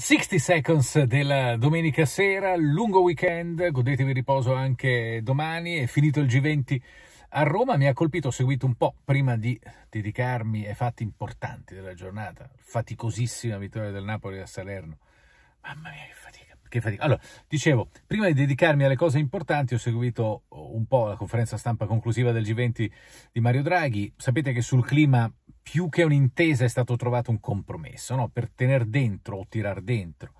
60 Seconds della domenica sera, lungo weekend, godetevi riposo anche domani, è finito il G20 a Roma, mi ha colpito, ho seguito un po' prima di dedicarmi ai fatti importanti della giornata, faticosissima vittoria del Napoli a Salerno, mamma mia che fatica, che fatica. Allora, dicevo, prima di dedicarmi alle cose importanti ho seguito un po' la conferenza stampa conclusiva del G20 di Mario Draghi, sapete che sul clima più che un'intesa è stato trovato un compromesso, no? per tenere dentro o tirar dentro,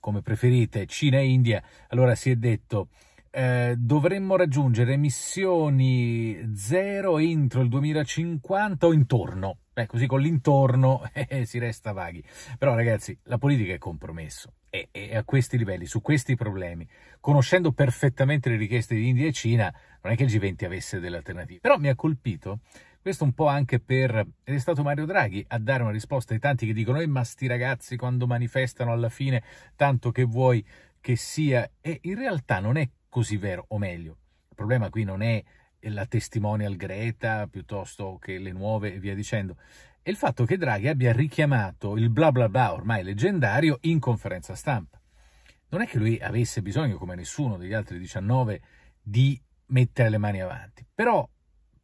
come preferite, Cina e India, allora si è detto eh, dovremmo raggiungere emissioni zero entro il 2050 o intorno. Beh, così con l'intorno eh, si resta vaghi. Però ragazzi, la politica è compromesso e, e, a questi livelli, su questi problemi, conoscendo perfettamente le richieste di India e Cina, non è che il G20 avesse delle alternative. Però mi ha colpito questo un po' anche per... ed è stato Mario Draghi a dare una risposta ai tanti che dicono «Eh, ma sti ragazzi quando manifestano alla fine tanto che vuoi che sia...» E in realtà non è così vero, o meglio, il problema qui non è la testimonial Greta piuttosto che le nuove e via dicendo, è il fatto che Draghi abbia richiamato il bla bla bla ormai leggendario in conferenza stampa. Non è che lui avesse bisogno, come nessuno degli altri 19, di mettere le mani avanti, però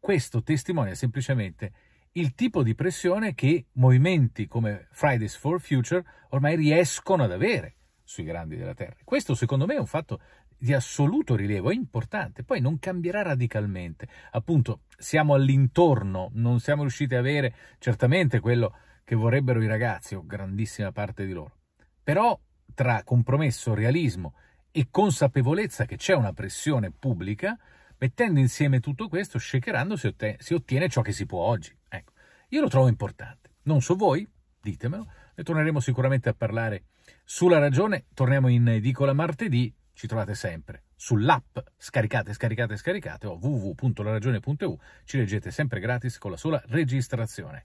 questo testimonia semplicemente il tipo di pressione che movimenti come Fridays for Future ormai riescono ad avere sui grandi della Terra. Questo secondo me è un fatto di assoluto rilievo, è importante, poi non cambierà radicalmente. Appunto, siamo all'intorno, non siamo riusciti a avere certamente quello che vorrebbero i ragazzi, o grandissima parte di loro. Però tra compromesso, realismo e consapevolezza che c'è una pressione pubblica, Mettendo insieme tutto questo, shakerando, si, otte- si ottiene ciò che si può oggi. Ecco, io lo trovo importante. Non so voi, ditemelo, ne torneremo sicuramente a parlare sulla ragione. Torniamo in edicola martedì, ci trovate sempre sull'app. Scaricate, scaricate, scaricate o www.laragione.eu. Ci leggete sempre gratis con la sola registrazione.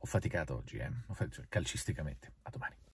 Ho faticato oggi, eh? Ho faticato, cioè, calcisticamente. A domani.